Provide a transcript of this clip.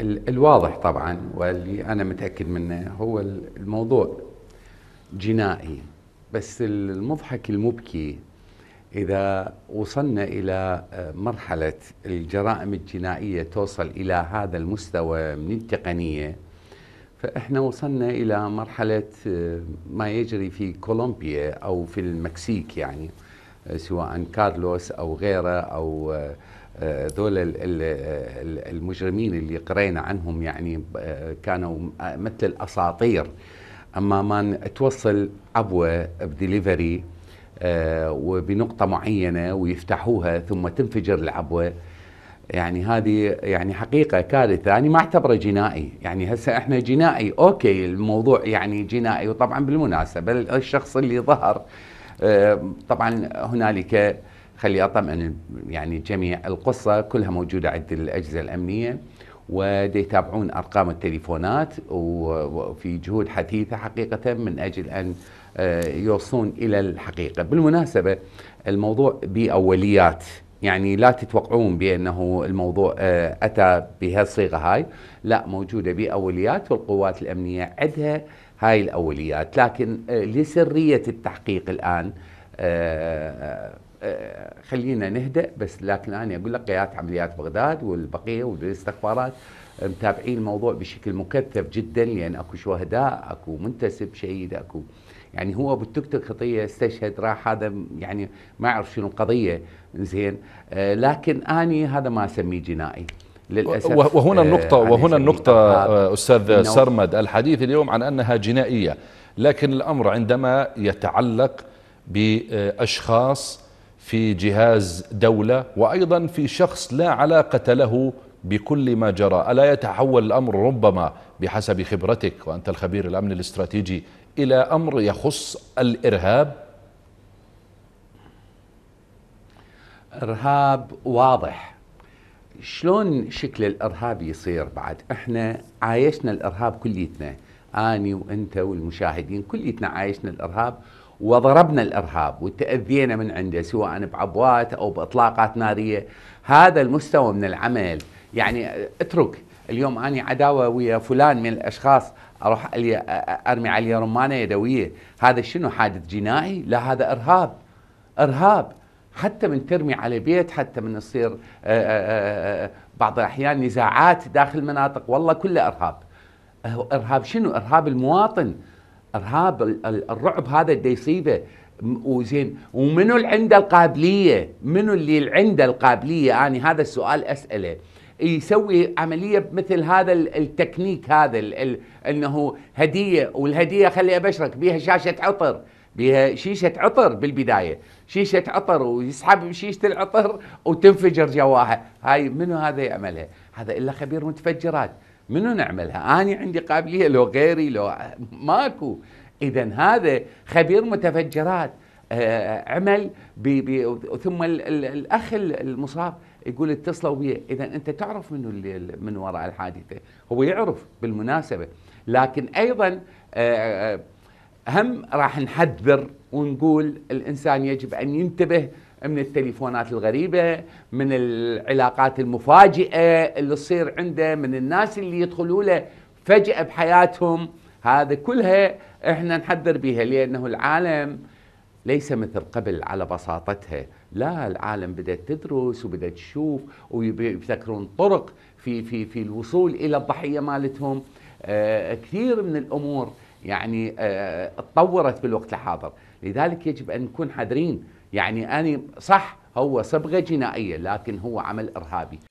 الواضح طبعا واللي انا متاكد منه هو الموضوع جنائي بس المضحك المبكي اذا وصلنا الى آه، مرحله الجرائم الجنائيه توصل الى هذا المستوى من التقنيه فاحنا وصلنا الى مرحله آه، ما يجري في كولومبيا او في المكسيك يعني سواء كارلوس او غيره او آه، آه، ذول آه، المجرمين اللي قرينا عنهم يعني كانوا مثل الاساطير اما ما توصل عبوه بديليفري وبنقطه معينه ويفتحوها ثم تنفجر العبوه يعني هذه يعني حقيقه كارثه انا يعني ما اعتبره جنائي يعني هسه احنا جنائي اوكي الموضوع يعني جنائي وطبعا بالمناسبه الشخص اللي ظهر آه، طبعا هنالك خلي اطمئن يعني الجميع القصه كلها موجوده عند الاجهزه الامنيه ويتابعون ارقام التليفونات وفي جهود حثيثه حقيقه من اجل ان آه، يوصلون الى الحقيقه بالمناسبه الموضوع باوليات يعني لا تتوقعون بانه الموضوع آه، اتى بهالصيغه هاي لا موجوده باوليات والقوات الامنيه عندها هاي الأوليات لكن آه، لسرية التحقيق الآن آه، آه، خلينا نهدأ بس لكن أنا أقول لك قيادة عمليات بغداد والبقية والاستخبارات متابعين الموضوع بشكل مكثف جدا لأن يعني أكو شهداء أكو منتسب شهيد أكو يعني هو بالتيك توك خطيه استشهد راح هذا يعني ما اعرف شنو القضيه زين لكن اني هذا ما اسميه جنائي للأسف وهنا آه، النقطة وهنا النقطة آه، أستاذ سرمد الحديث اليوم عن أنها جنائية لكن الأمر عندما يتعلق بأشخاص في جهاز دولة وأيضا في شخص لا علاقة له بكل ما جرى ألا يتحول الأمر ربما بحسب خبرتك وأنت الخبير الأمن الاستراتيجي إلى أمر يخص الإرهاب إرهاب واضح شلون شكل الارهاب يصير بعد احنا عايشنا الارهاب كليتنا اني وانت والمشاهدين كليتنا عايشنا الارهاب وضربنا الارهاب وتاذينا من عنده سواء بعبوات او باطلاقات ناريه هذا المستوى من العمل يعني اترك اليوم اني عداوه ويا فلان من الاشخاص اروح ارمي عليه رمانه يدويه هذا شنو حادث جنائي لا هذا ارهاب ارهاب حتى من ترمي على بيت حتى من يصير آه، آه، آه، بعض الاحيان نزاعات داخل مناطق والله كله ارهاب ارهاب شنو ارهاب المواطن ارهاب الرعب هذا اللي يصيبه وزين ومنو اللي عنده القابليه منو اللي عنده القابليه اني يعني هذا السؤال اساله يسوي عمليه مثل هذا التكنيك هذا انه هديه والهديه خلي ابشرك بها شاشه عطر بها شيشه عطر بالبدايه شيشه عطر ويسحب شيشه العطر وتنفجر جواها هاي منو هذا يعملها هذا الا خبير متفجرات منو نعملها انا عندي قابليه لو غيري لو ماكو اذا هذا خبير متفجرات آه، عمل بي بي ثم الاخ المصاب يقول اتصلوا بي اذا انت تعرف منو من وراء الحادثه هو يعرف بالمناسبه لكن ايضا آه، آه، هم راح نحذر ونقول الانسان يجب ان ينتبه من التليفونات الغريبة من العلاقات المفاجئة اللي تصير عنده من الناس اللي يدخلوا له فجأة بحياتهم هذا كلها احنا نحذر بها لأنه العالم ليس مثل قبل على بساطتها لا العالم بدأت تدرس وبدأت تشوف ويبتكرون طرق في, في, في الوصول إلى الضحية مالتهم آه كثير من الأمور يعني آه، تطورت في الوقت الحاضر لذلك يجب أن نكون حذرين يعني أنا صح هو صبغة جنائية لكن هو عمل إرهابي